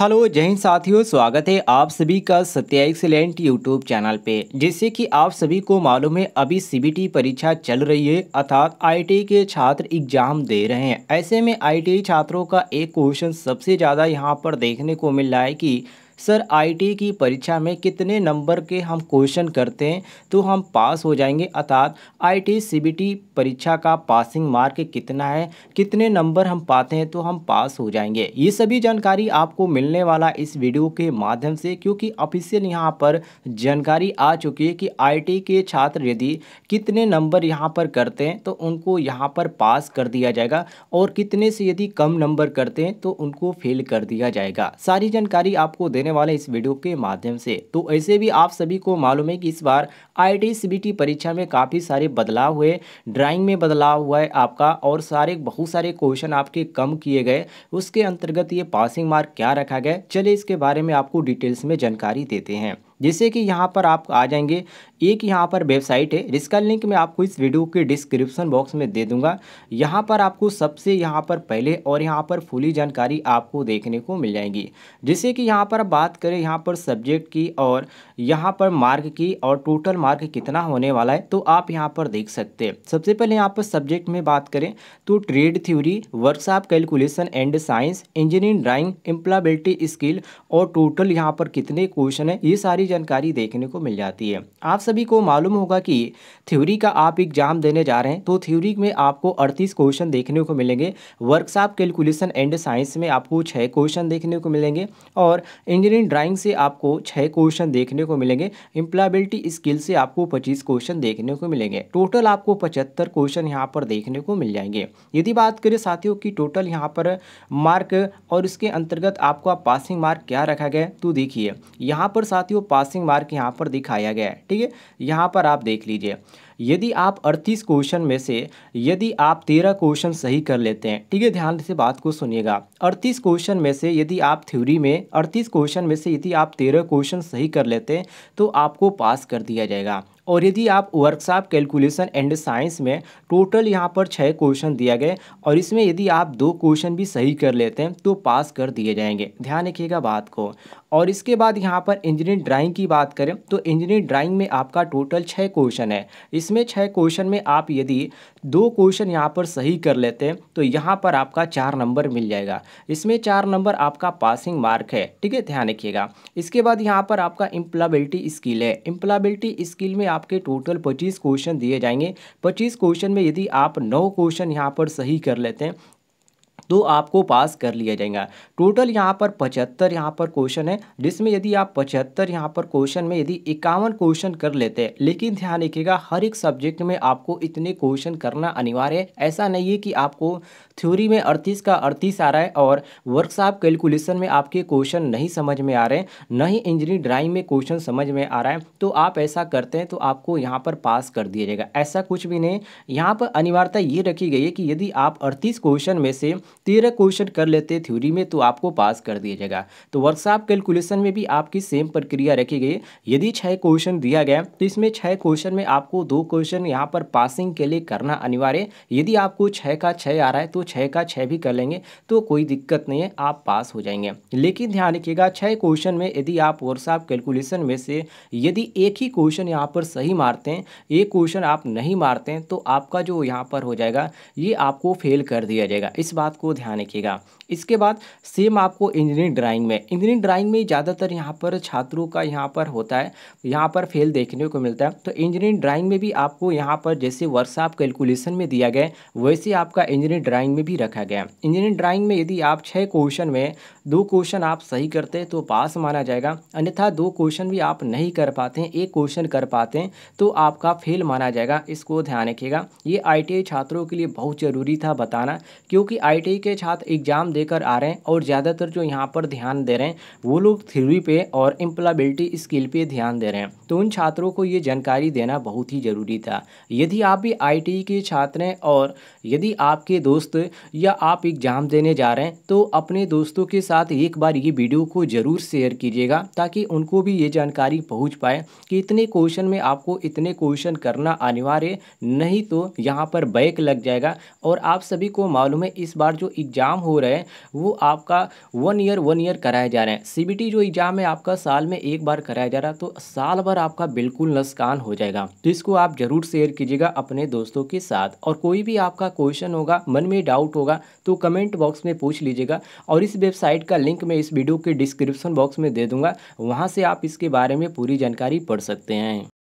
hello जय हिंद साथियों स्वागत है आप सभी का सत्या एक्सीलेंट यूट्यूब चैनल पे जैसे कि आप सभी को मालूम है अभी सीबीटी परीक्षा चल रही है अर्थात आई के छात्र एग्जाम दे रहे हैं ऐसे में आई छात्रों का एक क्वेश्चन सबसे ज़्यादा यहाँ पर देखने को मिल रहा है कि सर आईटी की परीक्षा में कितने नंबर के हम क्वेश्चन करते हैं तो हम पास हो जाएंगे अर्थात आईटी सीबीटी परीक्षा का पासिंग मार्क कितना है कितने नंबर हम पाते हैं तो हम पास हो जाएंगे ये सभी जानकारी आपको मिलने वाला इस वीडियो के माध्यम से क्योंकि ऑफिशियल यहाँ पर जानकारी आ चुकी है कि आई के छात्र यदि कितने नंबर यहाँ पर करते हैं तो उनको यहाँ पर पास कर दिया जाएगा और कितने से यदि कम नंबर करते हैं तो उनको फेल कर दिया जाएगा सारी जानकारी आपको देने देने वाले इस वीडियो के माध्यम से तो ऐसे भी आप सभी को मालूम है कि इस बार आई टी परीक्षा में काफ़ी सारे बदलाव हुए ड्राइंग में बदलाव हुआ है आपका और सारे बहुत सारे क्वेश्चन आपके कम किए गए उसके अंतर्गत ये पासिंग मार्क क्या रखा गया चलिए इसके बारे में आपको डिटेल्स में जानकारी देते हैं जैसे कि यहाँ पर आप आ जाएंगे एक यहाँ पर वेबसाइट है जिसका लिंक मैं आपको इस वीडियो के डिस्क्रिप्शन बॉक्स में दे दूंगा यहाँ पर आपको सबसे यहाँ पर पहले और यहाँ पर फुली जानकारी आपको देखने को मिल जाएगी जैसे कि यहाँ पर बात करें यहाँ पर सब्जेक्ट की और यहाँ पर मार्क की और टोटल मार्क कितना होने वाला है तो आप यहाँ पर देख सकते हैं सबसे पहले यहाँ पर सब्जेक्ट में बात करें तो trade theory workshop calculation and science engineering drawing employability skill और टोटल यहाँ पर कितने क्वेश्चन है ये सारी सारी जानकारी देखने को मिल जाती है आप सभी को मालूम होगा कि थ्योरी का आप एग्जाम देने जा रहे हैं तो थ्योरी में आपको अड़तीस क्वेश्चन देखने को मिलेंगे वर्कशॉप कैलकुलेशन एंड साइंस में आपको छः क्वेश्चन देखने को मिलेंगे और इंजीनियरिंग ड्राइंग से आपको छः क्वेश्चन देखने को मिलेंगे इम्प्लायबिलिटी स्किल से आपको पच्चीस क्वेश्चन देखने को मिलेंगे टोटल आपको पचहत्तर क्वेश्चन यहाँ पर देखने को मिल जाएंगे यदि बात करें साथियों की टोटल यहाँ पर मार्क और इसके अंतर्गत आपका पासिंग मार्क क्या रखा गया तो देखिए यहाँ पर साथियों पासिंग मार्क यहाँ पर दिखाया गया है ठीक है यहाँ पर आप देख लीजिए यदि आप अड़तीस क्वेश्चन में से यदि आप तेरह क्वेश्चन सही कर लेते हैं ठीक है ध्यान से बात को सुनिएगा अड़तीस क्वेश्चन में से यदि आप थ्योरी में अड़तीस क्वेश्चन में से यदि आप तेरह क्वेश्चन सही कर लेते हैं तो आपको पास कर दिया जाएगा और यदि आप वर्कशॉप कैलकुलेशन एंड साइंस में टोटल यहाँ पर छः क्वेश्चन दिया गए और इसमें यदि आप दो क्वेश्चन भी सही कर लेते हैं तो पास कर दिए जाएंगे ध्यान रखिएगा बात को और इसके बाद यहाँ पर इंजीनियर ड्राइंग की बात करें तो इंजीनियर ड्राइंग में आपका टोटल छः क्वेश्चन है इसमें छः क्वेश्चन में आप यदि दो क्वेश्चन यहाँ पर सही कर लेते हैं तो यहाँ पर आपका चार नंबर मिल जाएगा इसमें चार नंबर आपका पासिंग मार्क है ठीक है ध्यान रखिएगा इसके बाद यहाँ पर आपका इम्प्लाबिलिटी स्किल है इम्प्लाबिलिटी स्किल में आपके टोटल पच्चीस क्वेश्चन दिए जाएंगे पच्चीस क्वेश्चन में यदि आप नौ क्वेश्चन यहाँ पर सही कर लेते हैं तो आपको पास कर लिया जाएगा टोटल यहाँ पर पचहत्तर यहाँ पर क्वेश्चन है जिसमें यदि आप पचहत्तर यहाँ पर क्वेश्चन में यदि इक्यावन क्वेश्चन कर लेते हैं लेकिन ध्यान रखिएगा हर एक सब्जेक्ट में आपको इतने क्वेश्चन करना अनिवार्य है ऐसा नहीं है कि आपको थ्योरी में अड़तीस का अड़तीस आ रहा है और वर्कशॉप कैलकुलेशन में आपके क्वेश्चन नहीं समझ में आ रहे हैं ना ही इंजीनियरिंग ड्राइंग में क्वेश्चन समझ में आ रहा है तो आप ऐसा करते हैं तो आपको यहाँ पर पास कर दिया जाएगा ऐसा कुछ भी नहीं यहाँ पर अनिवार्यता ये रखी गई है कि यदि आप अड़तीस क्वेश्चन में से तेरह क्वेश्चन कर लेते थ्योरी में तो आपको पास कर दिया जाएगा तो वर्कशॉप कैलकुलेशन में भी आपकी सेम प्रक्रिया रखी गई यदि छः क्वेश्चन दिया गया तो इसमें छः क्वेश्चन में आपको दो क्वेश्चन यहाँ पर पासिंग के लिए करना अनिवार्य यदि आपको छः का छः आ रहा है तो छः का छः भी कर लेंगे तो कोई दिक्कत नहीं है आप पास हो जाएंगे लेकिन ध्यान रखिएगा छः क्वेश्चन में यदि आप वर्कशॉप कैलकुलेशन में से यदि एक ही क्वेश्चन यहाँ पर सही मारते हैं एक क्वेश्चन आप नहीं मारते हैं तो आपका जो यहाँ पर हो जाएगा ये आपको फेल कर दिया जाएगा इस बात को ध्यान रखिएगा इसके बाद सेम आपको इंजीनियरिंग ड्राइंग में इंजीनियरिंग ड्राइंग में ज़्यादातर यहाँ पर छात्रों का यहाँ पर होता है यहाँ पर फेल देखने को मिलता है तो इंजीनियरिंग ड्राइंग में भी आपको यहाँ पर जैसे आप कैलकुलेशन में दिया गया वैसे आपका इंजीनियरिंग ड्राइंग में भी रखा गया इंजीनियरिंग ड्राइंग में यदि आप छः क्वेश्चन में दो क्वेश्चन आप सही करते हैं तो पास माना जाएगा अन्यथा दो क्वेश्चन भी आप नहीं कर पाते हैं एक क्वेश्चन कर पाते हैं तो आपका फेल माना जाएगा इसको ध्यान रखिएगा ये आई छात्रों के लिए बहुत ज़रूरी था बताना क्योंकि आई के छात्र एग्ज़ाम देकर आ रहे हैं और ज़्यादातर जो यहाँ पर ध्यान दे रहे हैं वो लोग थ्री पे और एम्प्लाबिलिटी स्किल पे ध्यान दे रहे हैं तो उन छात्रों को ये जानकारी देना बहुत ही ज़रूरी था यदि आप भी आई e के छात्र हैं और यदि आपके दोस्त या आप एग्ज़ाम देने जा रहे हैं तो अपने दोस्तों के साथ एक बार ये वीडियो को ज़रूर शेयर कीजिएगा ताकि उनको भी ये जानकारी पहुँच पाए कि इतने क्वेश्चन में आपको इतने क्वेश्चन करना अनिवार्य नहीं तो यहाँ पर बैक लग जाएगा और आप सभी को मालूम है इस बार जो एग्ज़ाम हो रहे हैं वो आपका वन ईयर वन ईयर कराया जा रहा है सी जो एग्ज़ाम है आपका साल में एक बार कराया जा रहा है तो साल भर आपका बिल्कुल नस्कान हो जाएगा तो इसको आप ज़रूर शेयर कीजिएगा अपने दोस्तों के साथ और कोई भी आपका क्वेश्चन होगा मन में डाउट होगा तो कमेंट बॉक्स में पूछ लीजिएगा और इस वेबसाइट का लिंक मैं इस वीडियो के डिस्क्रिप्शन बॉक्स में दे दूंगा वहाँ से आप इसके बारे में पूरी जानकारी पढ़ सकते हैं